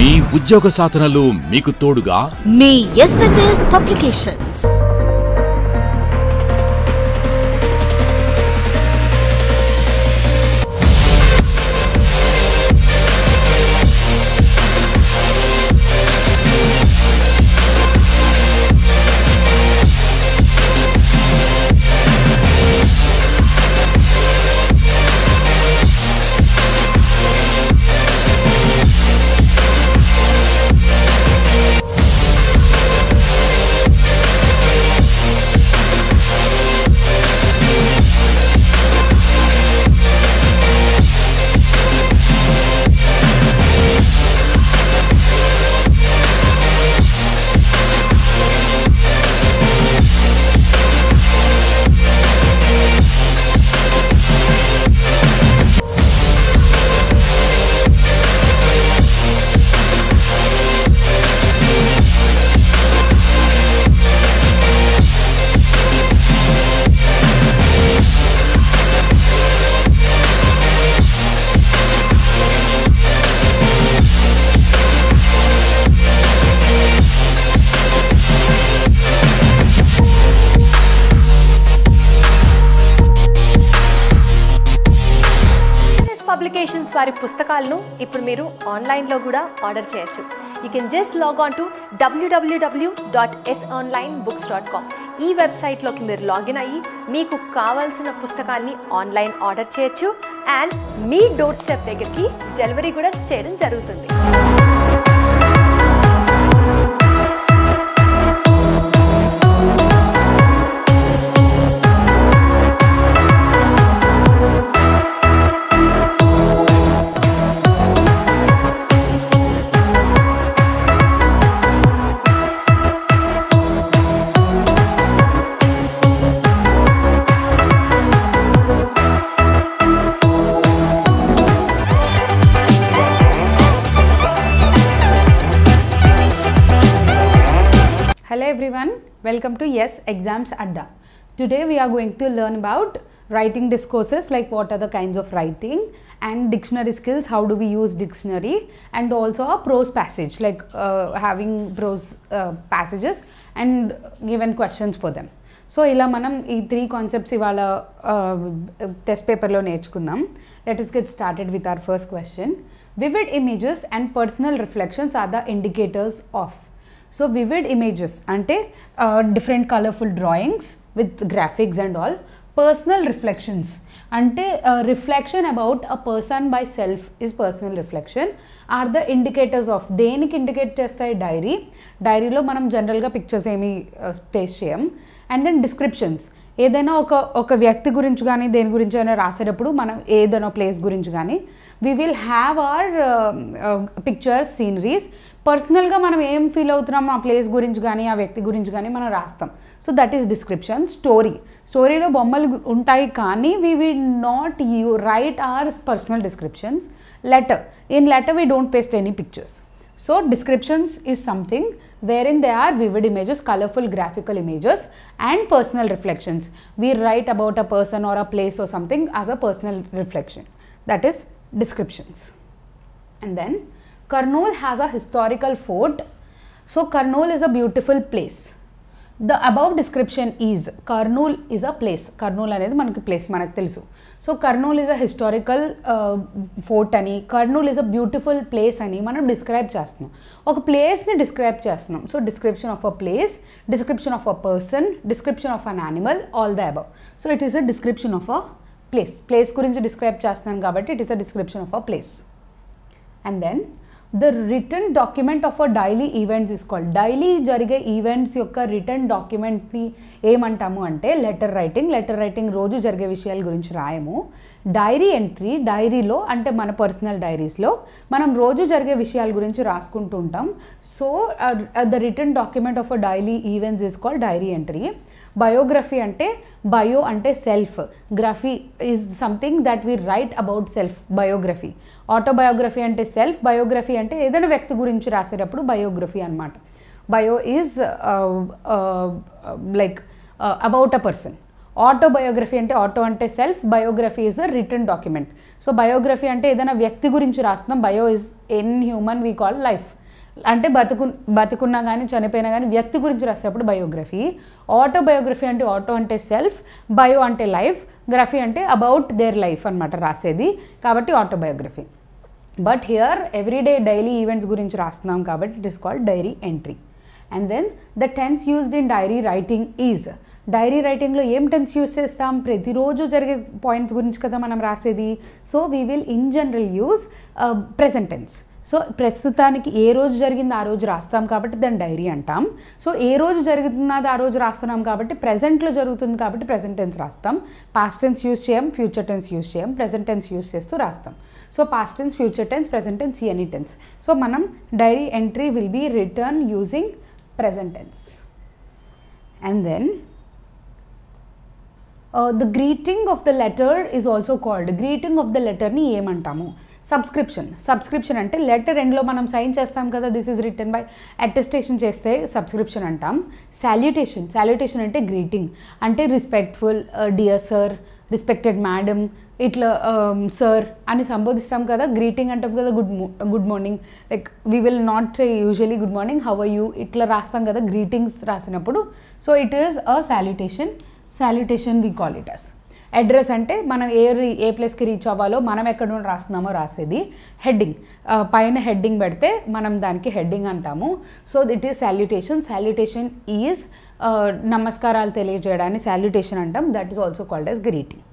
మీ ఉద్యోగ సాధనలో మీకు తోడుగా మీ ఎస్ఎన్ఎస్ పబ్లికేషన్స్ వారి పుస్తకాలను ఇప్పుడు మీరు ఆన్లైన్లో కూడా ఆర్డర్ చేయొచ్చు you can just log on to W W W dot S online books dot com ఈ వెబ్సైట్లోకి మీరు లాగిన్ అయ్యి మీకు కావాల్సిన పుస్తకాన్ని ఆన్లైన్ ఆర్డర్ చేయొచ్చు అండ్ మీ డోర్ స్టెప్ దగ్గరికి డెలివరీ కూడా చేయడం జరుగుతుంది Welcome to Yes Exams Adda. Today we are going to learn about writing discourses like what are the kinds of writing and dictionary skills how do we use dictionary and also a prose passage like uh, having prose uh, passages and given questions for them. So ఇలా మనం three three concepts uh, test paper పేపర్లో నేర్చుకుందాం Let us get started with our first question. Vivid images and personal reflections are the indicators of. So vivid images అంటే different colourful drawings with graphics and all personal reflections అంటే reflection about a person by self is personal reflection are the indicators of దేనికి indicate చేస్తాయి diary డైరీలో మనం జనరల్గా pictures ఏమి place చేయం and then descriptions ఏదైనా ఒక ఒక వ్యక్తి గురించి కానీ దేని గురించి అయినా రాసేటప్పుడు మనం ఏదైనా ప్లేస్ గురించి కానీ we will have or pictures sceneries పర్సనల్గా మనం ఏం ఫీల్ అవుతున్నాం ఆ ప్లేస్ గురించి కానీ ఆ వ్యక్తి గురించి కానీ మనం రాస్తాం so that is description story స్టోరీలో బొమ్మలు ఉంటాయి కానీ we we not you write or personal descriptions letter in letter we don't paste any pictures so descriptions is something wherein they are vivid images colourful graphical images and personal reflections we write about a person or a place or something as a personal reflection that is descriptions and then Kurnool has a historical fort so Kurnool is a beautiful place the above description is Kurnool is a place Kurnool అనేది మనకి place మనకు తెలుసు so Kurnool is a historical fort అని Kurnool is a beautiful place అని మనం describe చేస్తున్నాం ఒక ప్లేస్ని డిస్క్రైబ్ చేస్తున్నాం so description of a place description of a person description of an animal all the above so it is a description of a place place గురించి describe చేస్తున్నాను కాబట్టి it is a description of a place and then the written document of a daily events is daily జరిగే events యొక్క written డాక్యుమెంట్ని ఏమంటాము అంటే letter writing letter writing రోజు జరిగే విషయాల గురించి రాయము డైరీ ఎంట్రీ డైరీలో అంటే మన పర్సనల్ డైరీస్లో మనం రోజు జరిగే విషయాల గురించి రాసుకుంటుంటాం so the written document of a daily events is diary entry biography అంటే బయో అంటే self graphy is something that we write about self biography autobiography అంటే సెల్ఫ్ బయోగ్రఫీ అంటే ఏదైనా వ్యక్తి గురించి రాసేటప్పుడు బయోగ్రఫీ అనమాట bio is like about a person autobiography అంటే ఆటో అంటే self biography is a written document so biography అంటే ఏదైనా వ్యక్తి గురించి రాస్తున్నాం bio is in human we call life అంటే బతుకు బతుకున్నా కానీ చనిపోయినా కానీ వ్యక్తి గురించి రాసేటప్పుడు బయోగ్రఫీ ఆటోబయోగ్రఫీ అంటే ఆటో అంటే సెల్ఫ్ బయో అంటే లైఫ్ గ్రఫీ అంటే అబౌట్ దేర్ లైఫ్ అనమాట రాసేది కాబట్టి autobiography but here everyday daily events గురించి రాస్తున్నాం కాబట్టి it is called diary entry and then the tense used in diary writing is diary రైటింగ్లో ఏం టెన్స్ యూజ్ చేస్తాం ప్రతిరోజు జరిగే పాయింట్స్ గురించి కదా మనం రాసేది so we will in general use present tense so ప్రస్తుతానికి ఏ రోజు జరిగింది ఆ రోజు రాస్తాం కాబట్టి దాన్ని డైరీ అంటాం సో ఏ రోజు జరుగుతున్నది ఆ రోజు రాస్తున్నాం కాబట్టి ప్రజెంట్లో జరుగుతుంది కాబట్టి ప్రజెంట్ టెన్స్ రాస్తాం పాస్ట్ టెన్స్ యూస్ చేయం ఫ్యూచర్ టెన్స్ యూస్ చేయం ప్రజెంట్ టెన్స్ యూస్ చేస్తూ రాస్తాం so past tense future tense present tense any tense so మనం diary entry will be written using present tense and then the greeting of the letter is also called greeting of the లెటర్ని ఏమంటాము subscription subscription అంటే letter ఎండ్లో మనం sign చేస్తాం కదా this is written by attestation చేస్తే subscription అంటాం salutation salutation అంటే గ్రీటింగ్ అంటే respectful dear sir respected madam ఇట్లా సర్ um, అని సంబోధిస్తాం కదా గ్రీటింగ్ అంటాం కదా good good morning like we will not usually good morning how are you ఇట్లా రాస్తాం కదా గ్రీటింగ్స్ రాసినప్పుడు so it is a salutation salutation we call it as address అంటే మనం ఏ ఏ ప్లేస్కి రీచ్ అవ్వాలో మనం ఎక్కడ నుండి రాస్తున్నామో రాసేది హెడ్డింగ్ పైన హెడ్డింగ్ పెడితే మనం దానికి హెడ్డింగ్ అంటాము so that is salutation salutation is నమస్కారాలు తెలియజేయడాన్ని సాల్యుటేషన్ అంటాం that is also called as greeting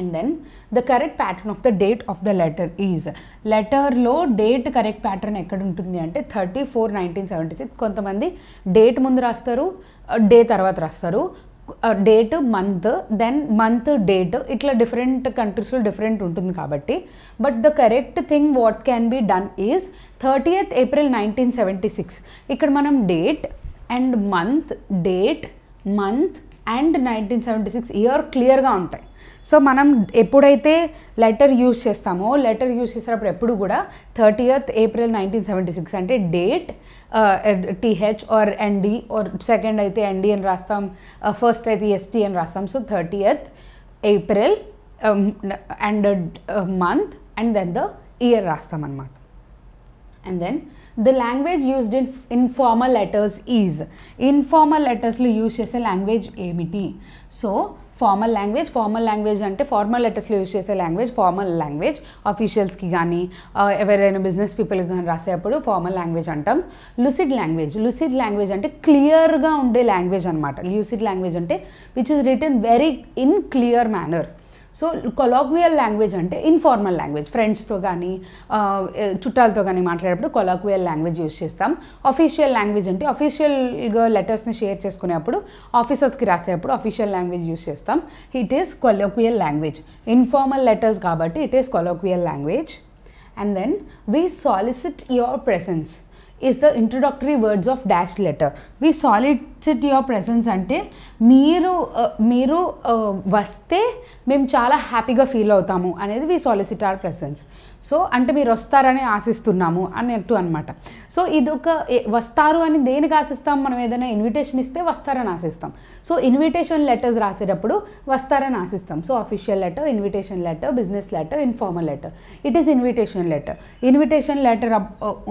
and then the correct pattern of the date of the letter is లెటర్లో డేట్ కరెక్ట్ ప్యాటర్న్ ఎక్కడ ఉంటుంది అంటే thirty four nineteen seventy six కొంతమంది date ముందు రాస్తారు డే తర్వాత రాస్తారు date month then month date ఇట్లా డిఫరెంట్ కంట్రీస్లో డిఫరెంట్ ఉంటుంది కాబట్టి but the correct thing what can be done is thirtieth April nineteen seventy six ఇక్కడ మనం date and month date month and nineteen seventy six year క్లియర్గా ఉంటాయి సో మనం ఎప్పుడైతే లెటర్ యూజ్ చేస్తామో లెటర్ యూజ్ చేసేటప్పుడు ఎప్పుడు కూడా thirtieth April nineteen seventy six అంటే date th or nd or second అయితే nd అని రాస్తాం ఫస్ట్ అయితే ఎస్టీ అని రాస్తాం so thirtieth April and month and then the year రాస్తాం అనమాట and then the language used in informal letters is informal లెటర్స్లో యూజ్ చేసే లాంగ్వేజ్ ఏమిటి so formal language formal language అంటే ఫార్మల్ లెటర్స్లో యూజ్ చేసే లాంగ్వేజ్ ఫార్మల్ లాంగ్వేజ్ ఆఫీషియల్స్కి కానీ ఎవరైనా బిజినెస్ పీపుల్కి కానీ రాసేటప్పుడు ఫార్మల్ లాంగ్వేజ్ అంటాం లూసిడ్ లాంగ్వేజ్ లుసిడ్ లాంగ్వేజ్ అంటే క్లియర్గా ఉండే లాంగ్వేజ్ అనమాట ల్యూసిడ్ లాంగ్వేజ్ అంటే which is written very in clear manner so colloquial language అంటే ఇన్ఫార్మల్ లాంగ్వేజ్ ఫ్రెండ్స్తో కానీ చుట్టాలతో కానీ మాట్లాడేటప్పుడు కొలాక్వియల్ లాంగ్వేజ్ యూజ్ చేస్తాం అఫీషియల్ లాంగ్వేజ్ అంటే అఫీషియల్గా లెటర్స్ని షేర్ చేసుకునేప్పుడు ఆఫీసర్స్కి రాసేటప్పుడు అఫీషియల్ లాంగ్వేజ్ యూజ్ చేస్తాం it is colloquial language informal letters కాబట్టి it is colloquial language and then we solicit your presence is the introductory words of dash letter we solicit your presence అంటే మీరు మీరు వస్తే మేము చాలా హ్యాపీగా ఫీల్ అవుతాము అనేది we solicit our presence so అంటే మీరు వస్తారని ఆశిస్తున్నాము అన్నట్టు అనమాట సో ఇది ఒక వస్తారు అని దేనికి ఆశిస్తాం మనం ఏదైనా ఇన్విటేషన్ ఇస్తే వస్తారని ఆశిస్తాం సో ఇన్విటేషన్ లెటర్స్ రాసేటప్పుడు వస్తారని ఆశిస్తాం so official letter invitation letter business letter informal letter it is invitation letter invitation letter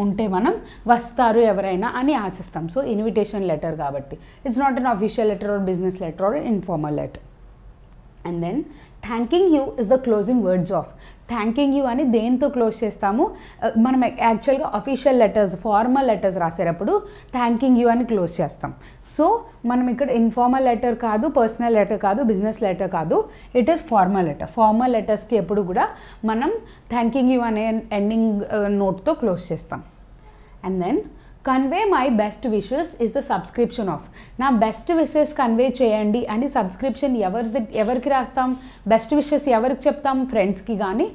ఉంటే మనం వస్తారు ఎవరైనా అని ఆశిస్తాం సో ఇన్విటేషన్ లెటర్ కాబట్టి it's not an official letter or business letter or informal letter and then thanking you is the closing words of thanking you అని దేంతో close చేస్తాము uh, మనం యాక్చువల్గా అఫీషియల్ లెటర్స్ ఫార్మల్ లెటర్స్ రాసేటప్పుడు thanking you అని close చేస్తాం so మనం ఇక్కడ ఇన్ఫార్మల్ లెటర్ కాదు పర్సనల్ లెటర్ కాదు బిజినెస్ లెటర్ కాదు ఇట్ ఈస్ ఫార్మల్ లెటర్ ఫార్మల్ లెటర్స్కి ఎప్పుడు కూడా మనం థ్యాంకింగ్ యూ అనే ఎండింగ్ నోట్తో క్లోజ్ చేస్తాం and then convey my best wishes is the subscription of నా బెస్ట్ విషెస్ కన్వే చేయండి అని సబ్స్క్రిప్షన్ ఎవరి ఎవరికి రాస్తాం బెస్ట్ విషెస్ ఎవరికి చెప్తాం ఫ్రెండ్స్కి కానీ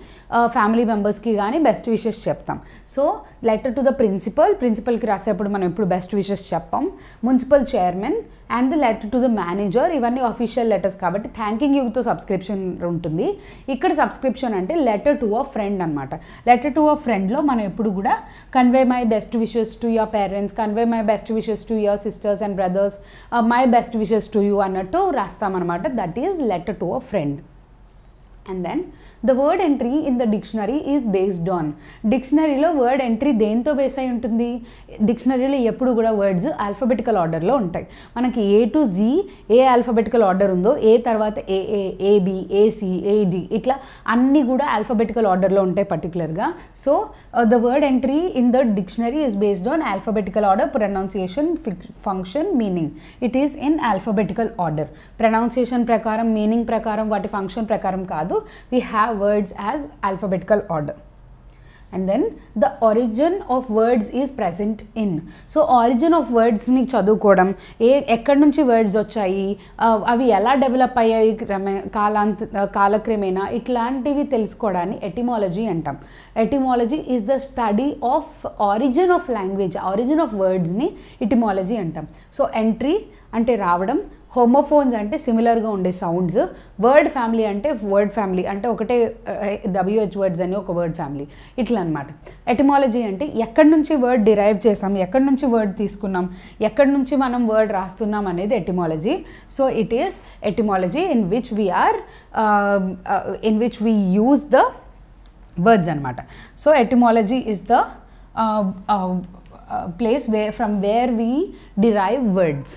ఫ్యామిలీ మెంబర్స్కి కానీ బెస్ట్ విషెస్ చెప్తాం so letter to the principal ప్రిన్సిపల్కి రాసేటప్పుడు మనం ఎప్పుడు బెస్ట్ విషెస్ చెప్పాం municipal chairman and the letter to the manager ఇవన్నీ అఫీషియల్ లెటర్స్ కాబట్టి థ్యాంకింగ్ యూతో సబ్స్క్రిప్షన్ ఉంటుంది ఇక్కడ సబ్స్క్రిప్షన్ అంటే లెటర్ టు అ ఫ్రెండ్ అనమాట లెటర్ టు అ ఫ్రెండ్లో మనం ఎప్పుడు కూడా convey my best wishes to your parents convey my best wishes to your sisters and brothers my best wishes to you అన్నట్టు రాస్తామన్నమాట that is letter to a friend and then the word entry in the dictionary is based on డిక్షనరీలో word entry దేంతో base అయి ఉంటుంది డిక్షనరీలో ఎప్పుడు కూడా words alphabetical ఆర్డర్లో ఉంటాయి మనకి ఏ టు జీ ఏ ఆల్ఫబెటికల్ ఆర్డర్ ఉందో ఏ తర్వాత ఏఏ ఏబి ఏసి ఏడి ఇట్లా అన్నీ కూడా ఆల్ఫబెటికల్ ఆర్డర్లో ఉంటాయి పర్టికులర్గా so the word entry in the dictionary is based on alphabetical order pronunciation function meaning it is in alphabetical order pronunciation ప్రకారం మీనింగ్ ప్రకారం వాటి ఫంక్షన్ ప్రకారం కాదు we have have words as alphabetical order and then the origin of words is present in so origin of వర్డ్స్ని చదువుకోవడం ఏ ఎక్కడి నుంచి వర్డ్స్ వచ్చాయి అవి ఎలా డెవలప్ అయ్యాయి క్రమే కాలాంత కాలక్రమేణా ఇట్లాంటివి తెలుసుకోవడాన్ని ఎటిమాలజీ అంటాం etymology is the study of origin of language origin of వర్డ్స్ని ఎటిమాలజీ అంటాం సో ఎంట్రీ అంటే రావడం హోమోఫోన్స్ అంటే సిమిలర్గా ఉండే సౌండ్స్ వర్డ్ ఫ్యామిలీ అంటే వర్డ్ ఫ్యామిలీ అంటే ఒకటే డబ్ల్యూహెచ్ వర్డ్స్ అని ఒక వర్డ్ ఫ్యామిలీ ఇట్లా అనమాట ఎటిమాలజీ అంటే ఎక్కడి నుంచి వర్డ్ డిరైవ్ చేసాం ఎక్కడి నుంచి వర్డ్ తీసుకున్నాం ఎక్కడి నుంచి మనం వర్డ్ రాస్తున్నాం అనేది etymology so it is etymology in which we are in which we use the words అనమాట so etymology is the place way from where we derive words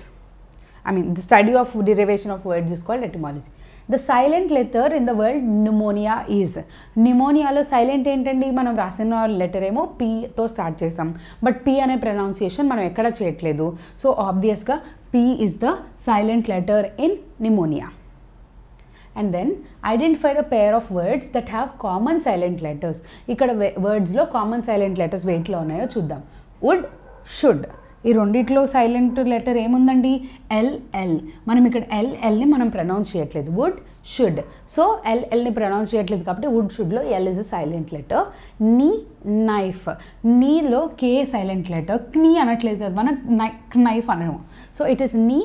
I mean the study of derivation of words is called etymology the silent letter in the world pneumonia is న్యూమోనియాలో silent ఏంటండి మనం రాసిన letter ఏమో పీతో start చేస్తాం but P అనే pronunciation మనం ఎక్కడ చేయట్లేదు సో ఆబ్వియస్గా P is the silent letter in pneumonia and then identify the pair of words that have common silent letters ఇక్కడ వర్డ్స్లో కామన్ సైలెంట్ లెటర్స్ వెయిట్లో ఉన్నాయో చూద్దాం వుడ్ షుడ్ ఈ రెండిట్లో సైలెంట్ లెటర్ ఏముందండి ఎల్ఎల్ మనం ఇక్కడ ఎల్ఎల్ని మనం ప్రొనౌన్స్ చేయట్లేదు వుడ్ షుడ్ సో ఎల్ఎల్ని ప్రొనౌన్స్ చేయట్లేదు కాబట్టి వుడ్ షుడ్లో L is a silent letter knee knife నీలో కే సైలెంట్ లెటర్ క్నీ అనట్లేదు కదా మనం నైక్ నైఫ్ అనము so it is knee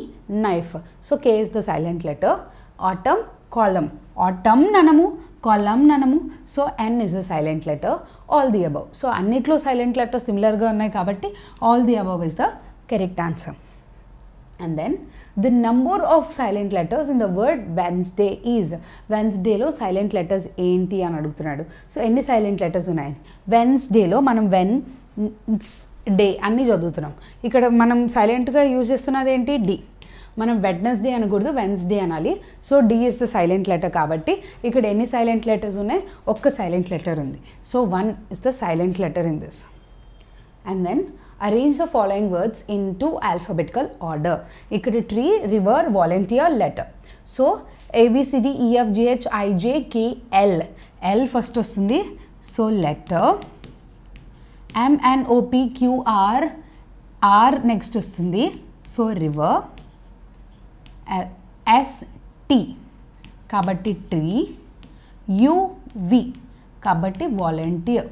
knife so K is the silent letter autumn కాలం ఆటమ్ అనము ననము so N is a silent letter all the above so అన్నిట్లో సైలెంట్ లెటర్ సిమిలర్గా ఉన్నాయి కాబట్టి all the above is the correct answer and then the number of silent letters in the word Wednesday is వెన్స్డేలో silent letters ఏంటి అని అడుగుతున్నాడు so ఎన్ని silent letters ఉన్నాయి వెన్స్డేలో మనం వెన్ డే అన్నీ చదువుతున్నాం ఇక్కడ మనం సైలెంట్గా యూజ్ చేస్తున్నది ఏంటి డి మనం వెడ్నెస్డే అనకూడదు వెన్స్డే అనాలి so D is the silent letter కాబట్టి ఇక్కడ ఎన్ని సైలెంట్ లెటర్స్ ఉన్నాయి ఒక్క సైలెంట్ లెటర్ ఉంది so one is the silent letter in this and then arrange the following words in two alphabetical order ఇక్కడ tree river volunteer letter so ABCDEFGH IJ KL L first వస్తుంది so letter MNOP QR are next వస్తుంది so river S T కాబట్టి tree UV కాబట్టి volunteer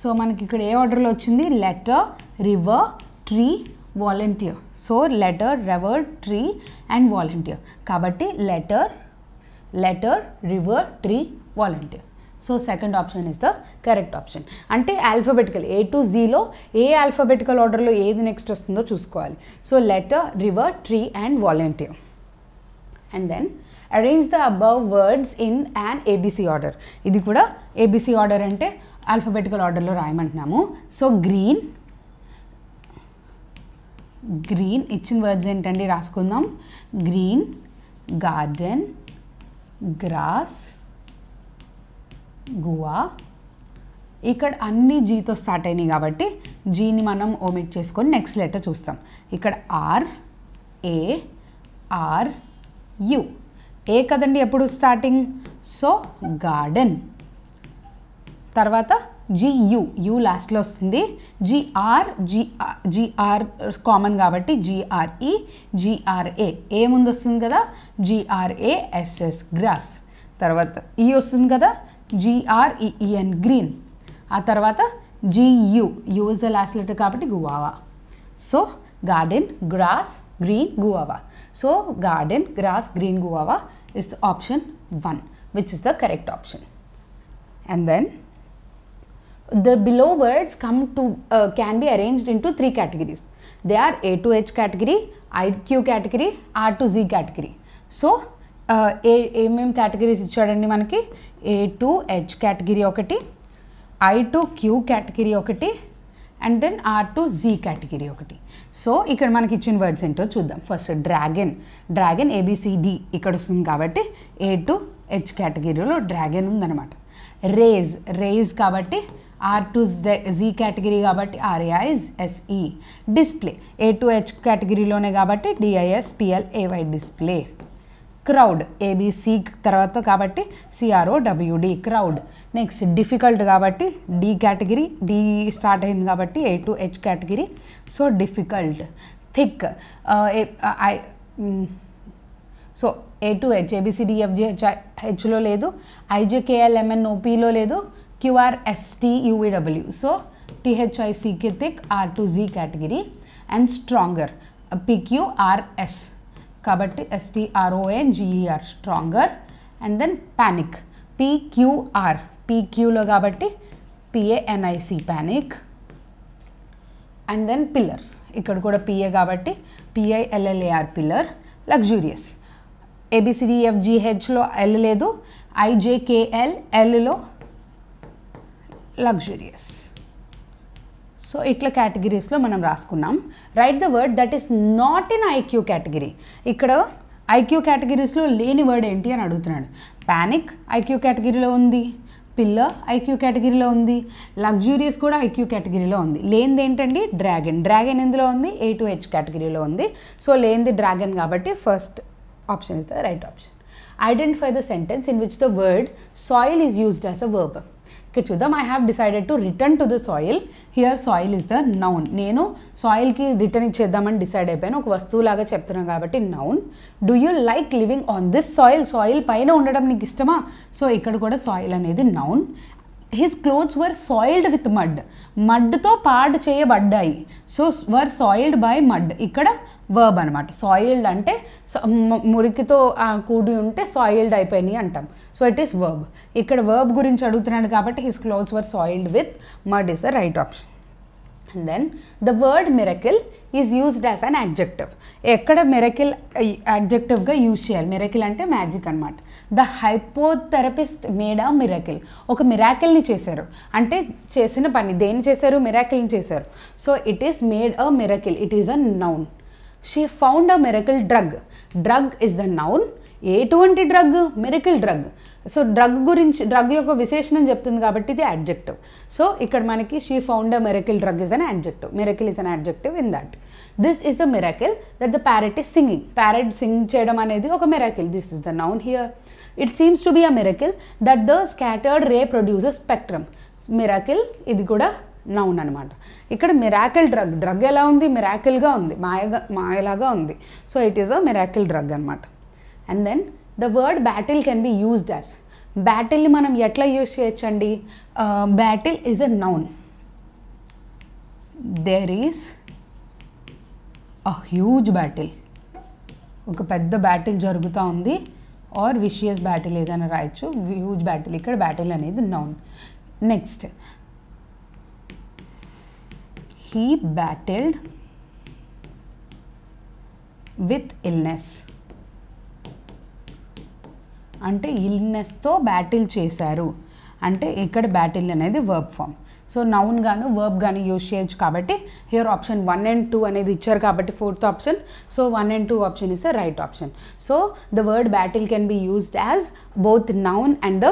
so మనకి ఇక్కడ ఏ ఆర్డర్లో వచ్చింది letter river tree volunteer so letter river tree and volunteer కాబట్టి letter letter river tree volunteer so second option is the correct option అంటే alphabetical A to జీలో ఏ ఆల్ఫబెటికల్ ఆర్డర్లో ఏది నెక్స్ట్ వస్తుందో చూసుకోవాలి so letter river tree and volunteer and then arrange the above words in and A B C order ఇది కూడా A B C order అంటే ఆల్ఫబెటికల్ ఆర్డర్లో రాయమంటున్నాము సో గ్రీన్ గ్రీన్ ఇచ్చిన వర్డ్స్ ఏంటండి రాసుకుందాం గ్రీన్ గార్డెన్ గ్రాస్ గువా ఇక్కడ అన్ని జీతో స్టార్ట్ అయినాయి కాబట్టి జీని మనం ఓమిట్ చేసుకొని నెక్స్ట్ లెటర్ చూస్తాం ఇక్కడ R A R U A కదండి ఎప్పుడు స్టార్టింగ్ సో గార్డెన్ తర్వాత జియు యు లాస్ట్లో వస్తుంది జిఆర్ జి జిఆర్ కామన్ కాబట్టి జిఆర్ఈ జిఆర్ఏ ఏ ముందు వస్తుంది కదా జిఆర్ఏఎస్ఎస్ గ్రాస్ తర్వాత ఈ e వస్తుంది కదా G R E E N green. Atarvata G U. U G U U is the last letter కాబట్టి guava so garden grass green guava so garden grass is the option 1 which is the correct option and then the below words come to uh, can be arranged into three categories they are a to h category i q category r to z category so ఏ ఏమేమి categories ఇచ్చాడండి మనకి A to H category ఒకటి I to Q category ఒకటి and then R to Z category ఒకటి so ఇక్కడ మనకి ఇచ్చిన వర్డ్స్ ఏంటో చూద్దాం ఫస్ట్ డ్రాగన్ డ్రాగన్ ఏబిసిడి ఇక్కడ వస్తుంది కాబట్టి ఏ టు హెచ్ కేటగిరీలో డ్రాగన్ ఉందన్నమాట రేజ్ రేజ్ కాబట్టి ఆర్ టు జీ కేటగిరీ కాబట్టి ఆర్ఏఐస్ SE display A to H కేటగిరీలోనే కాబట్టి DIIs P L A Y display crowd ABC తర్వాత కాబట్టి డబ్ల్యూడి క్రౌడ్ నెక్స్ట్ డిఫికల్ట్ కాబట్టి డి కేటగిరీ డి స్టార్ట్ అయింది కాబట్టి ఏ to H category so difficult thick so A to H ABCDFGH హెచ్లో లేదు ఐజేకేఎల్ఎంఎన్ ఓపీలో లేదు క్యూఆర్ఎస్టీయూఈడబ్ల్యూ so టిహెచ్ఐసికి thick are to Z category and stronger P Q R S కాబట్టి S T R O N G E R stronger and then panic P Q R పీక్యూలో కాబట్టి P A N I C panic and then pillar ఇక్కడ కూడా P A కాబట్టి P I L L A R pillar luxurious ఏబిసిడిఎఫ్జిహెచ్లో L లేదు ఐజేకేఎల్ ఎల్లో లగ్జూరియస్ సో ఇట్లా కేటగిరీస్లో మనం రాసుకున్నాం right the word that is not in I Q category ఇక్కడ ఐక్యూ కేటగిరీస్లో లేని వర్డ్ ఏంటి అని అడుగుతున్నాడు ప్యానిక్ ఐక్యూ కేటగిరీలో ఉంది పిల్ల ఐక్యూ కేటగిరీలో ఉంది లగ్జూరియస్ కూడా ఐక్యూ కేటగిరీలో ఉంది లేనిది ఏంటండి డ్రాగన్ డ్రాగన్ ఎందులో ఉంది ఏ టు హెచ్ కేటగిరీలో ఉంది సో లేనిది డ్రాగన్ కాబట్టి first option is the right option identify the sentence in which the word soil is used as a verb okay చూద్దాం I have decided to return to the soil here soil is the noun నేను సాయిల్కి return ఇచ్చేద్దామని decide అయిపోయాను ఒక వస్తువులాగా చెప్తున్నాను కాబట్టి noun do you like living on this soil soil పైన ఉండడం నీకు ఇష్టమా సో ఇక్కడ కూడా సాయిల్ అనేది noun his clothes were soiled with mud మడ్తో పాటు చేయబడ్డాయి so were soiled by mud ఇక్కడ వర్బ్ అనమాట సాయిల్డ్ అంటే మురికితో కూడి ఉంటే సాయిల్డ్ అయిపోయినాయి అంటాం సో ఇట్ ఈస్ వర్బ్ ఇక్కడ వర్బ్ గురించి అడుగుతున్నాడు కాబట్టి his clothes were soiled with mud is the right option and then the word miracle is used as an adjective ఎక్కడ మిరకిల్ అడ్జెక్టివ్గా యూజ్ చేయాలి మిరకిల్ అంటే మ్యాజిక్ అనమాట the hypnotherapist made a miracle ఒక మిరాకిల్ని చేశారు అంటే చేసిన పని దేన్ని చేశారు మిరాకిల్ని చేశారు so it is made a miracle it is a noun she found a miracle drug drug is the noun ఎటువంటి drug miracle drug so drug గురించి డ్రగ్ యొక్క విశేషణం చెప్తుంది కాబట్టి ఇది యాడ్జెక్టివ్ సో ఇక్కడ మనకి she found a miracle drug is an adjective miracle is an adjective in that this is the miracle that the parrot is singing parrot sing చేయడం అనేది ఒక miracle this is the noun here it seems to be a miracle that the scattered ray producer spectrum miracle ఇది కూడా noun అనమాట ఇక్కడ miracle drug drug ఎలా ఉంది మిరాకిల్గా ఉంది మాయగా మాయలాగా ఉంది so it is a miracle drug అనమాట and then the word battle can be used as బ్యాటిల్ని మనం ఎట్లా యూజ్ చేయొచ్చండి battle is a noun there is a huge battle ఒక పెద్ద బ్యాటిల్ జరుగుతూ ఉంది ఆర్ విషియస్ బ్యాటిల్ ఏదైనా రాయొచ్చు హ్యూజ్ బ్యాటిల్ ఇక్కడ బ్యాటిల్ అనేది noun next he battled with illness అంటే ఇల్నెస్తో బ్యాటిల్ చేశారు అంటే ఇక్కడ బ్యాటిల్ అనేది వర్బ్ ఫామ్ సో నౌన్ గాను వర్బ్ గాను యూస్ చేయొచ్చు కాబట్టి here option one and two అనేది ఇచ్చారు కాబట్టి fourth option so one and two option is the right option so the word battle can be used as both noun and the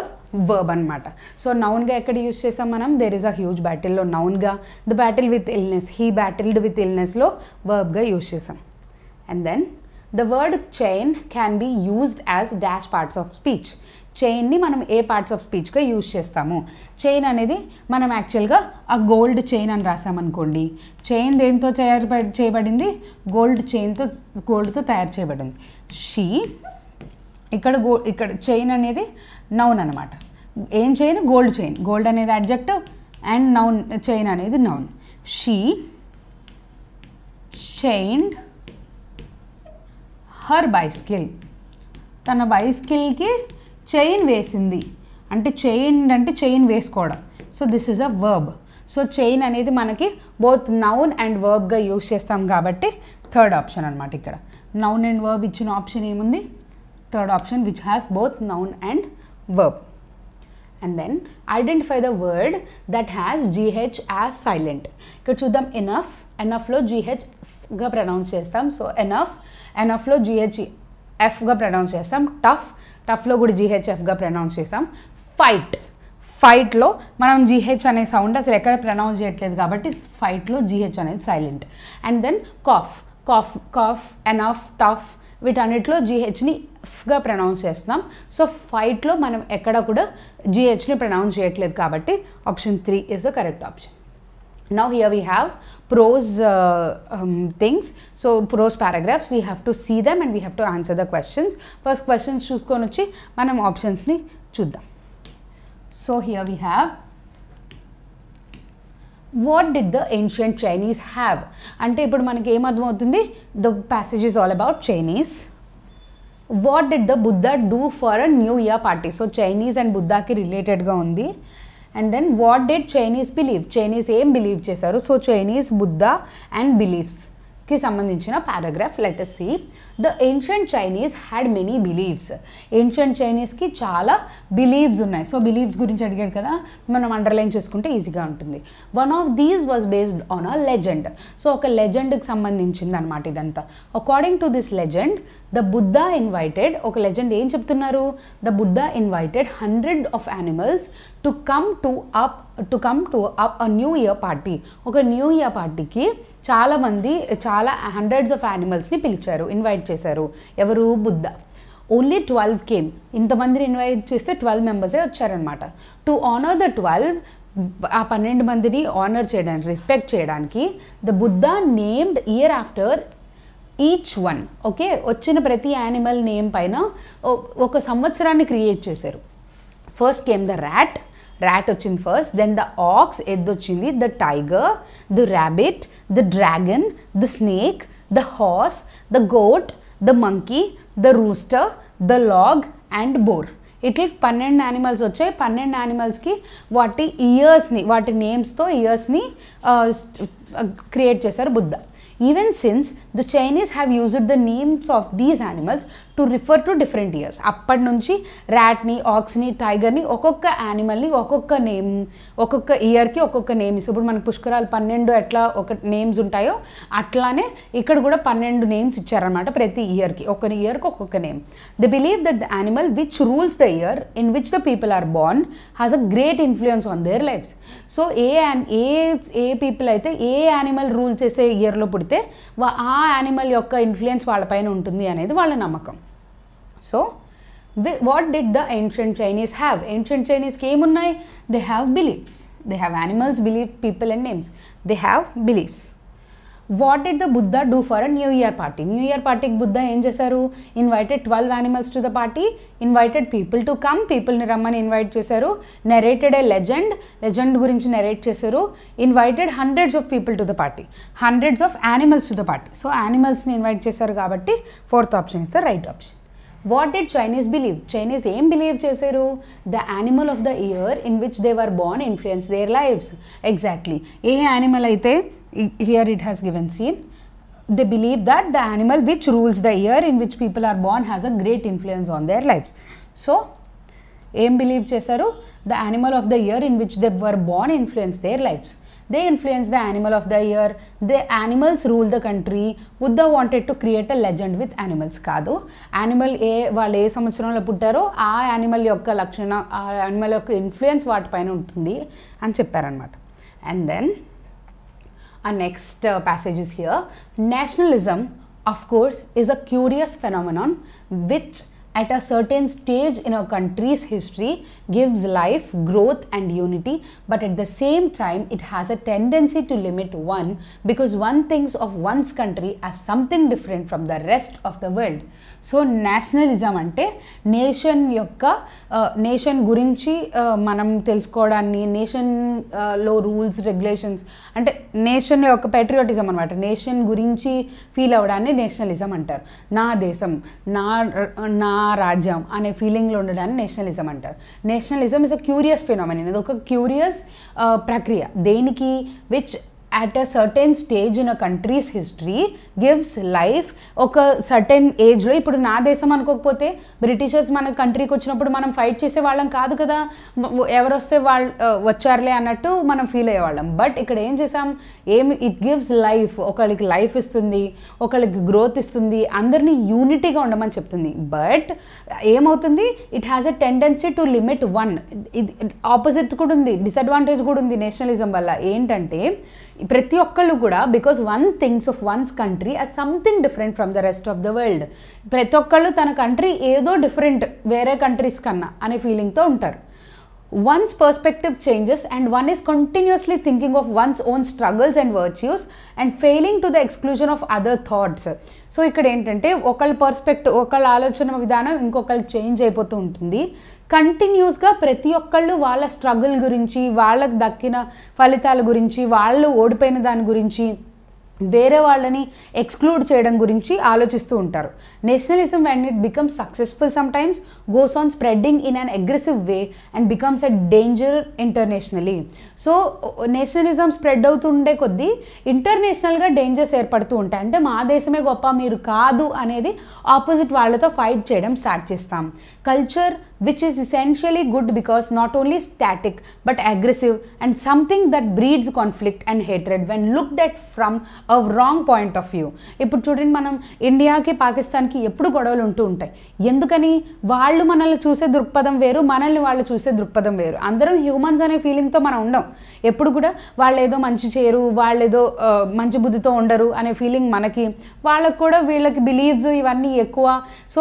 verb అనమాట so నౌన్గా ఎక్కడ use చేసాం మనం there is a huge బ్యాటిల్లో నౌన్గా the battle with illness he battled with ఇల్నెస్లో వర్బ్గా use చేసాం and then the word chain can be used as dash parts of speech చైన్ని మనం ఏ పార్ట్స్ ఆఫ్ స్పీచ్గా యూజ్ చేస్తాము చైన్ అనేది మనం యాక్చువల్గా ఆ గోల్డ్ చైన్ అని రాసామనుకోండి చైన్ దేంతో తయారు చేయబడింది గోల్డ్ చైన్తో గోల్డ్తో తయారు చేయబడింది షీ ఇక్కడ గో ఇక్కడ చైన్ అనేది నౌన్ అనమాట ఏం చైన్ గోల్డ్ చైన్ గోల్డ్ అనేది అడ్జెక్టివ్ అండ్ నౌన్ చైన్ అనేది noun she chain her bicycle తన బైస్కిల్కి చైన్ వేసింది అంటే చైన్ అంటే చైన్ వేసుకోవడం so this is a verb so chain అనేది మనకి బోత్ నౌన్ అండ్ వర్బ్గా యూజ్ చేస్తాం కాబట్టి థర్డ్ ఆప్షన్ అనమాట ఇక్కడ నౌన్ అండ్ వర్బ్ ఇచ్చిన ఆప్షన్ ఏముంది third option which has both noun and verb and then identify the word that has gh as silent ఇక్కడ చూద్దాం ఎనఫ్ ఎనఫ్లో జిహెచ్గా ప్రొనౌన్స్ చేస్తాం సో ఎనఫ్ ఎనఫ్లో జిహెచ్ ఎఫ్గా ప్రొనౌన్స్ చేస్తాం టఫ్ టఫ్లో కూడా జిహెచ్ఎఫ్గా ప్రొనౌన్స్ చేస్తాం ఫైట్ ఫైట్లో మనం జిహెచ్ అనే సౌండ్ అసలు ఎక్కడ ప్రొనౌన్స్ చేయట్లేదు కాబట్టి ఫైట్లో జిహెచ్ అనేది silent and then cough cough cough enough tough వీటన్నిటిలో జీహెచ్ని ఎఫ్గా ప్రొనౌన్స్ చేస్తున్నాం సో ఫైట్లో మనం ఎక్కడ కూడా జీహెచ్ని ప్రొనౌన్స్ చేయట్లేదు కాబట్టి option three is the correct option now here we have prose uh, um, things so prose paragraphs we have to see them and we have to answer the questions first questions చూసుకొని వచ్చి మనం ఆప్షన్స్ని చూద్దాం so here we have what did the ancient Chinese have అంటే ఇప్పుడు మనకి అవుతుంది the passage is all about Chinese what did the Buddha do for a new year party so Chinese and బుద్ధాకి రిలేటెడ్గా ఉంది and then what did Chinese believe Chinese ఏం believe చేశారు so Chinese Buddha and believes కి సంబంధించిన paragraph letter C the ancient Chinese had many believes ancient చైనీస్కి చాలా believes ఉన్నాయి సో బిలీవ్స్ గురించి అడిగాడు కదా మనం అండర్లైన్ చేసుకుంటే ఈజీగా ఉంటుంది one of these was based on a legend so ఒక లెజెండ్కి సంబంధించింది అనమాట ఇదంతా according to this legend the Buddha invited ఒక లెజెండ్ ఏం చెప్తున్నారు the Buddha invited hundred of animals to come to up to come to up a new year party ఒక new year పార్టీకి చాలామంది చాలా హండ్రెడ్స్ ఆఫ్ యానిమల్స్ని పిలిచారు ఇన్వైట్ చేశారు ఎవరు బుద్ధ ఓన్లీ ట్వెల్వ్ కేమ్ ఇంతమందిని ఇన్వైట్ చేస్తే ట్వెల్వ్ మెంబర్సే వచ్చారనమాట టు ఆనర్ ద ట్వెల్వ్ ఆ పన్నెండు మందిని ఆనర్ చేయడానికి రెస్పెక్ట్ చేయడానికి the Buddha named year after each one okay వచ్చిన ప్రతి యానిమల్ నేమ్ పైన ఒక సంవత్సరాన్ని క్రియేట్ చేశారు first came the rat rat వచ్చింది ఫస్ట్ దెన్ ద ఆక్స్ ఎద్దు వచ్చింది the tiger the rabbit the dragon the snake the horse the goat the monkey the rooster the dog and boar ఇట్లా పన్నెండు animals వచ్చాయి పన్నెండు యానిమల్స్కి వాటి ఇయర్స్ని వాటి నేమ్స్తో ఇయర్స్ని క్రియేట్ చేశారు Buddha even since the Chinese have used the names of these animals to refer to different years అప్పటి నుంచి ర్యాట్ని ఆక్స్ని టైగర్ని ఒక్కొక్క యానిమల్ని ఒక్కొక్క నేమ్ ఒక్కొక్క ఇయర్కి ఒక్కొక్క నేమ్ ఇస్తాం ఇప్పుడు మనకు పుష్కరాలు పన్నెండు ఎట్లా ఒక నేమ్స్ ఉంటాయో అట్లానే ఇక్కడ కూడా పన్నెండు నేమ్స్ ఇచ్చారనమాట ప్రతి ఇయర్కి ఒక ఇయర్కి ఒక్కొక్క name they believe that the animal which rules the year in which the people are born has a great influence on their lives so ఏ ఏ ఏ పీపుల్ అయితే ఏ యానిమల్ రూల్ చేసే ఇయర్లో పుడితే ఆ యానిమల్ యొక్క ఇన్ఫ్లుయెన్స్ వాళ్ళపైన ఉంటుంది అనేది వాళ్ళ నమ్మకం so what did the ancient Chinese have ancient చైనీస్కి ఏమున్నాయి they have beliefs they have animals believe people and names they have beliefs what did the Buddha do for a new year party new year పార్టీకి బుద్ధ ఏం చేశారు invited twelve animals to the party invited people to come పీపుల్ని రమ్మని invite చేశారు narrated a legend legend గురించి narrate చేశారు invited hundreds of people to the party hundreds of animals to the party so యానిమల్స్ని invite చేశారు కాబట్టి fourth option is the right option What did Chinese believe? Chinese aim believe chesaru? The animal of the year in which they were born influenced their lives. Exactly. Eh animal aite? Here it has given seen. They believe that the animal which rules the year in which people are born has a great influence on their lives. So, aim believe chesaru? The animal of the year in which they were born influenced their lives they influence the animal of the year the animals rule the country buddha wanted to create a legend with animals kadu animal a vaale samacharamlo puttaro aa animal yokka lakshana animal yokka influence vaat paina untundi an cheppar anamata and then our next uh, passage is here nationalism of course is a curious phenomenon which at a certain stage in a country's history gives life, growth and unity but at the same time it has a tendency to limit one because one thinks of one's country as something different from the rest of the world. So nationalism అంటే nation యొక్క nation గురించి మనం తెలుసుకోవడాన్ని nation లో rules regulations అంటే nation యొక్క patriotism అనమాట nation గురించి ఫీల్ అవ్వడాన్ని నేషనలిజం అంటారు నా దేశం నా నా రాజ్యం అనే ఫీలింగ్లో ఉండడాన్ని నేషనలిజం అంటారు nationalism is a curious phenomenon ఇది ఒక క్యూరియస్ ప్రక్రియ దేనికి which at a certain stage in a country's history gives life ఒక సర్టెన్ ఏజ్లో ఇప్పుడు నా దేశం అనుకోకపోతే బ్రిటిషర్స్ మన కంట్రీకి వచ్చినప్పుడు మనం ఫైట్ చేసే వాళ్ళం కాదు కదా ఎవరు వస్తే వాళ్ళు వచ్చారులే అన్నట్టు మనం ఫీల్ అయ్యేవాళ్ళం బట్ ఇక్కడ ఏం చేసాం ఏం ఇట్ గివ్స్ లైఫ్ ఒకళ్ళకి లైఫ్ ఇస్తుంది ఒకళ్ళకి గ్రోత్ ఇస్తుంది అందరినీ యూనిటీగా ఉండమని చెప్తుంది బట్ ఏమవుతుంది it has a tendency to limit one ఇది ఆపోజిట్ కూడా ఉంది డిసడ్వాంటేజ్ కూడా ఉంది నేషనలిజం వల్ల ఏంటంటే ప్రతి ఒక్కళ్ళు కూడా because one things of one's country as something different from the rest of the world ప్రతి ఒక్కళ్ళు తన కంట్రీ ఏదో డిఫరెంట్ వేరే కంట్రీస్ కన్నా అనే ఫీలింగ్తో ఉంటారు one's perspective changes and one is continuously thinking of one's own struggles and virtues and failing to the exclusion of other thoughts so ఇక్కడ ఏంటంటే ఒకళ్ళ పర్స్పెక్ట్ ఒకళ్ళ ఆలోచన విధానం ఇంకొకళ్ళు చేంజ్ అయిపోతూ ఉంటుంది కంటిన్యూస్గా ప్రతి ఒక్కళ్ళు వాళ్ళ స్ట్రగుల్ గురించి వాళ్ళకు దక్కిన ఫలితాల గురించి వాళ్ళు ఓడిపోయిన దాని గురించి వేరే వాళ్ళని ఎక్స్క్లూడ్ చేయడం గురించి ఆలోచిస్తూ ఉంటారు nationalism when it becomes successful sometimes goes on spreading in an aggressive way and becomes a danger internationally so nationalism spread అవుతుండే కొద్దీ ఇంటర్నేషనల్గా డేంజర్స్ ఏర్పడుతూ ఉంటాయి అంటే మా దేశమే గొప్ప మీరు కాదు అనేది ఆపోజిట్ వాళ్ళతో ఫైట్ చేయడం స్టార్ట్ చేస్తాం culture which is essentially good because not only static but aggressive and something that breeds conflict and hatred when looked at from a wrong point of view ఇప్పుడు చూడండి మనం ఇండియాకి పాకిస్తాన్కి ఎప్పుడు గొడవలు ఉంటూ ఉంటాయి ఎందుకని వాళ్ళు మనల్ని చూసే దృక్పథం వేరు మనల్ని వాళ్ళు చూసే దృక్పథం వేరు అందరం హ్యూమన్స్ అనే ఫీలింగ్తో మనం ఉండం ఎప్పుడు కూడా వాళ్ళు ఏదో మంచి చేయరు వాళ్ళు ఏదో మంచి బుద్ధితో ఉండరు అనే ఫీలింగ్ మనకి వాళ్ళకు కూడా వీళ్ళకి బిలీవ్స్ ఇవన్నీ ఎక్కువ సో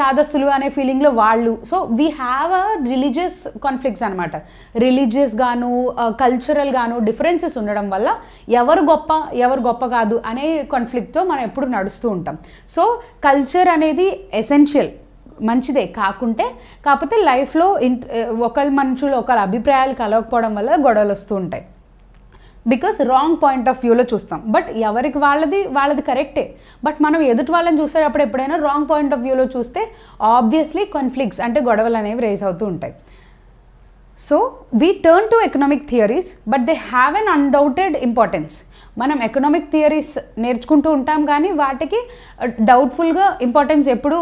చాదస్తులు అనే ఫీలింగ్లో వాళ్ళు so we have a religious conflicts అనమాట రిలీజియస్ గాను కల్చరల్ uh, గాను డిఫరెన్సెస్ ఉండడం వల్ల ఎవరు గొప్ప ఎవరు గొప్ప కాదు అనే కాన్ఫ్లిక్ట్తో మనం ఎప్పుడు నడుస్తూ ఉంటాం సో కల్చర్ అనేది ఎసెన్షియల్ మంచిదే కాకుంటే కాకపోతే లైఫ్లో uh, ఒకళ్ళ మనుషులు ఒకళ్ళ అభిప్రాయాలు కలవకపోవడం వల్ల గొడవలు వస్తూ ఉంటాయి బికాస్ రాంగ్ పాయింట్ ఆఫ్ వ్యూలో చూస్తాం బట్ ఎవరికి వాళ్ళది వాళ్ళది కరెక్టే బట్ మనం ఎదుటి వాళ్ళని చూసేటప్పుడు ఎప్పుడైనా రాంగ్ పాయింట్ ఆఫ్ వ్యూలో చూస్తే ఆబ్వియస్లీ కాన్ఫ్లిక్ట్స్ అంటే గొడవలు అనేవి రేజ్ అవుతూ ఉంటాయి so we turn to economic theories but they have an undoubted importance మనం ఎకనామిక్ థియరీస్ నేర్చుకుంటూ ఉంటాం కానీ వాటికి డౌట్ఫుల్గా ఇంపార్టెన్స్ ఎప్పుడు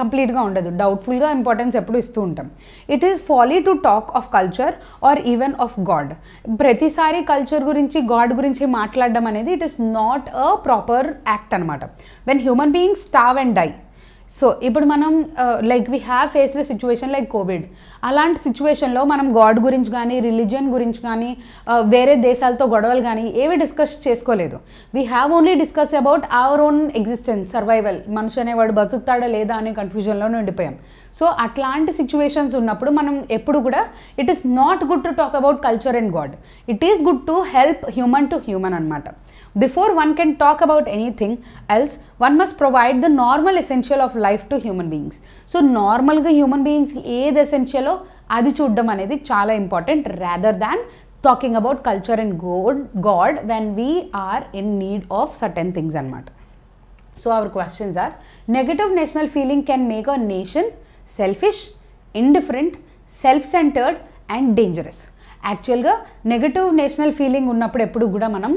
కంప్లీట్గా ఉండదు డౌట్ఫుల్గా ఇంపార్టెన్స్ ఎప్పుడు ఇస్తూ ఉంటాం it is folly to talk of culture or even of God ప్రతిసారి కల్చర్ గురించి గాడ్ గురించి మాట్లాడడం అనేది it is not a proper act అనమాట when human beings starve and die so ఇప్పుడు మనం like we have faced situation like Covid అలాంటి సిచ్యువేషన్లో మనం గాడ్ గురించి కానీ రిలీజియన్ గురించి కానీ uh, వేరే దేశాలతో గొడవలు కానీ ఏవి డిస్కస్ చేసుకోలేదు we have only discuss about our own existence survival మనిషి అనేవాడు బతుకుతాడా లేదా అనే కన్ఫ్యూజన్లోనే ఉండిపోయాం సో అట్లాంటి సిచ్యువేషన్స్ ఉన్నప్పుడు మనం ఎప్పుడు కూడా it is not good to talk about culture and God it is good to help human to human అనమాట before one can talk about anything else one must provide the normal essential of life to human beings so normal human beings ed essential అది చూడడం అనేది చాలా important rather than talking about culture and God, when we are in need of certain things and అనమాట So, our questions are: Negative national feeling can make a nation selfish, indifferent, self-centered, and dangerous. యాక్చువల్గా negative national feeling ఉన్నప్పుడు ఎప్పుడు కూడా మనం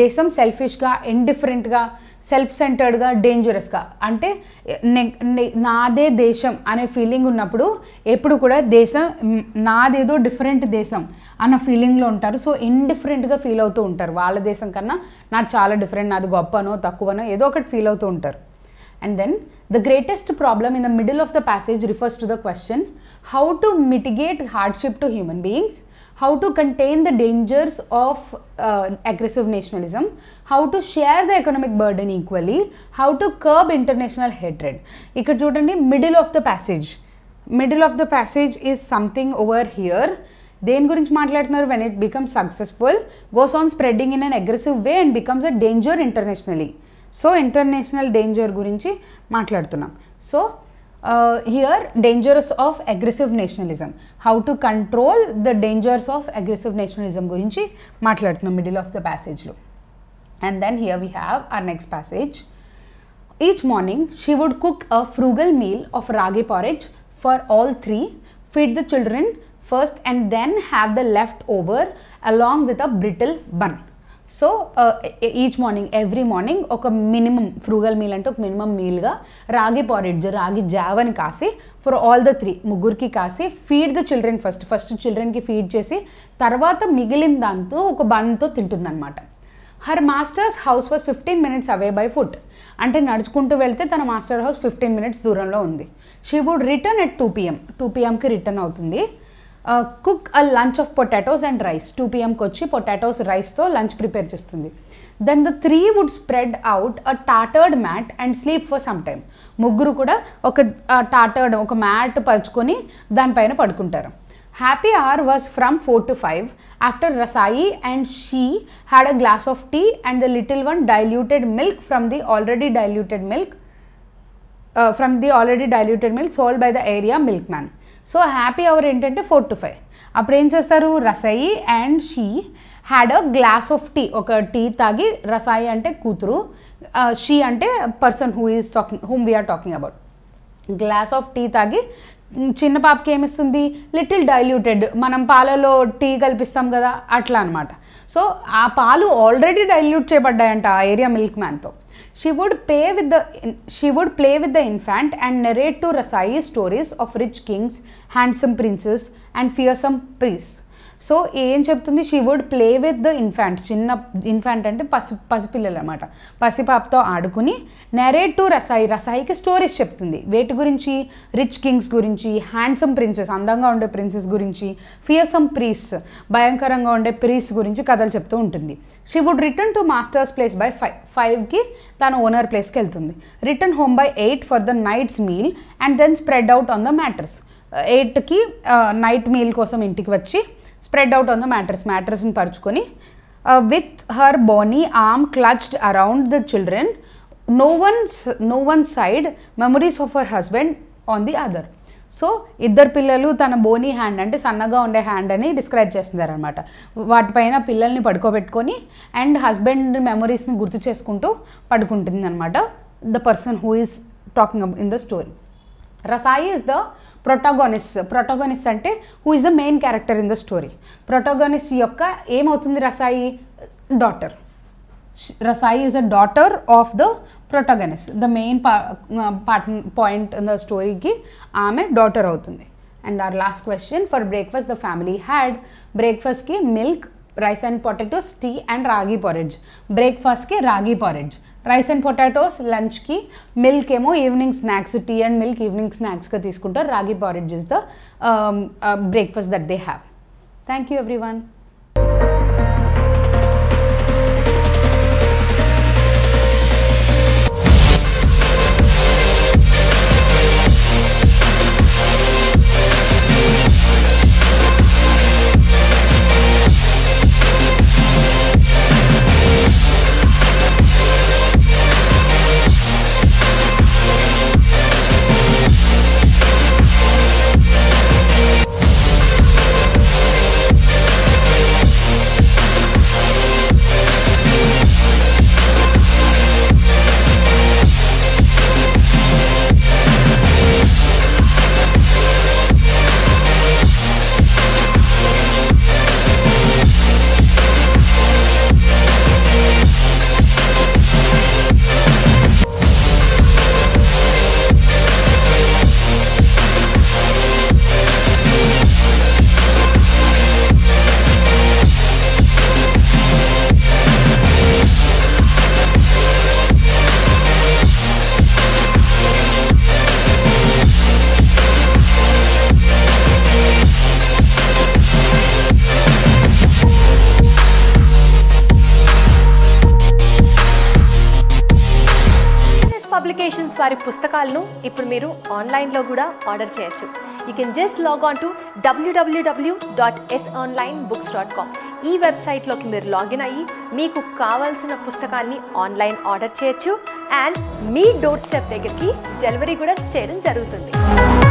దేశం సెల్ఫిష్గా ఇండిఫరెంట్గా self సెంటర్డ్గా డేంజరస్గా అంటే నాదే దేశం అనే ఫీలింగ్ ఉన్నప్పుడు ఎప్పుడు కూడా దేశం నాదేదో డిఫరెంట్ దేశం అన్న ఫీలింగ్లో ఉంటారు సో ఇండిఫరెంట్గా ఫీల్ అవుతూ ఉంటారు వాళ్ళ దేశం కన్నా నాకు చాలా డిఫరెంట్ నాది గొప్పనో తక్కువనో ఏదో ఒకటి ఫీల్ అవుతూ ఉంటారు and then the greatest problem in the middle of the passage refers to the question how to mitigate hardship to human beings how to contain the dangers of uh, aggressive nationalism, how to share the economic burden equally, how to curb international hatred. ఇక్కడ చూడండి middle of the passage middle of the passage is something over here దేని గురించి మాట్లాడుతున్నారు when it becomes successful goes on spreading in an aggressive way and becomes a danger internationally so international danger గురించి మాట్లాడుతున్నాం so Uh, here dangers of aggressive nationalism how to control the dangers of aggressive nationalism in the middle of the passage lo and then here we have our next passage each morning she would cook a frugal meal of ragi porridge for all three feed the children first and then have the leftover along with a brittle bun so each morning every morning ఒక minimum frugal meal అంటే ఒక minimum మీల్గా రాగి porridge రాగి జావని కాసి for all the three ముగ్గురికి కాసి feed the children first first చిల్డ్రన్కి feed చేసి తర్వాత మిగిలిన దాంతో ఒక బన్తో తింటుందన్నమాట her master's house was fifteen minutes away by foot అంటే నడుచుకుంటూ వెళ్తే తన మాస్టర్ హౌస్ ఫిఫ్టీన్ మినిట్స్ దూరంలో ఉంది she would return at two PM two పిఎంకి రిటర్న్ అవుతుంది cook a lunch of potatoes and rice two పిఎంకి వచ్చి పొటాటోస్ రైస్తో లంచ్ ప్రిపేర్ చేస్తుంది then the three would spread out a tattered mat and sleep for some time ముగ్గురు కూడా ఒక tattered ఒక మ్యాట్ పరుచుకొని దానిపైన పడుకుంటారు happy hour was from four to five after Rasai and she had a glass of tea and the little one diluted milk from the already diluted milk from the already diluted milk sold by the area milkman so happy hour ఏంటంటే four to five అప్పుడు ఏం చేస్తారు Rasai and she had a glass of tea ఒక tea తాగి రసాయి అంటే కూతురు she అంటే person who is talking whom we are talking about glass of tea తాగి చిన్న పాపకి ఏమిస్తుంది లిటిల్ డైల్యూటెడ్ మనం పాలలో టీ కల్పిస్తాం కదా అట్లా అనమాట సో ఆ పాలు ఆల్రెడీ డైల్యూట్ చేయబడ్డాయంట ఆ ఏరియా మిల్క్ మ్యాన్తో She would, play with the, she would play with the infant and narrate to Rasai stories of rich kings, handsome princes and fearsome priests. So ఏం చెప్తుంది she would play with the infant చిన్న infant అంటే పసి పసిపిల్లలు అనమాట పసిపాపతో ఆడుకుని నెరేట్ to రసాయి రసాయికి stories చెప్తుంది వేటి గురించి రిచ్ కింగ్స్ గురించి హ్యాండ్సమ్ ప్రిన్సెస్ అందంగా ఉండే ప్రిన్సెస్ గురించి ఫియర్సమ్ ప్రీస్ భయంకరంగా ఉండే ప్రీస్ గురించి కథలు చెప్తూ ఉంటుంది she would return to master's place by five ఫైవ్కి తన ఓనర్ ప్లేస్కి వెళ్తుంది return home by eight for the night's meal and then spread out on the mattress ఎయిట్కి నైట్ మీల్ కోసం ఇంటికి వచ్చి spread out on the mattress మ్యాట్రస్ని పరుచుకొని with her bony arm clutched around the children no one no one side memories of her husband on the other so ఇద్దరు పిల్లలు తన బోనీ hand అంటే సన్నగా ఉండే హ్యాండ్ అని డిస్క్రైబ్ చేస్తున్నారనమాట వాటిపైన పిల్లల్ని పడుకోబెట్టుకొని అండ్ హస్బెండ్ మెమరీస్ని గుర్తు చేసుకుంటూ పడుకుంటుంది అనమాట the person who is talking in the story Rasai is the protagonist protagonist అంటే who is the main character in the story protagonist యొక్క ఏమవుతుంది Rasai daughter Rasai is a daughter of the protagonist the main part point in the స్టోరీకి ఆమె daughter అవుతుంది and our last question for breakfast the family had బ్రేక్ఫాస్ట్కి milk rice and potatoes tea and ragi porridge బ్రేక్ఫాస్ట్కి రాగి పారెడ్జ్ rice and potatoes lunch ki milk emo evening snacks tea and milk evening snacks ka ragi porridge is the um, uh, breakfast that they have thank you everyone వారి పుస్తకాలను ఇప్పుడు మీరు ఆన్లైన్లో కూడా order చేయొచ్చు you can just log on to W W W dot S online books dot com ఈ వెబ్సైట్లోకి మీరు లాగిన్ అయ్యి మీకు కావాల్సిన పుస్తకాన్ని ఆన్లైన్ ఆర్డర్ చేయొచ్చు అండ్ మీ డోర్ స్టెప్ దగ్గరికి డెలివరీ కూడా చేయడం జరుగుతుంది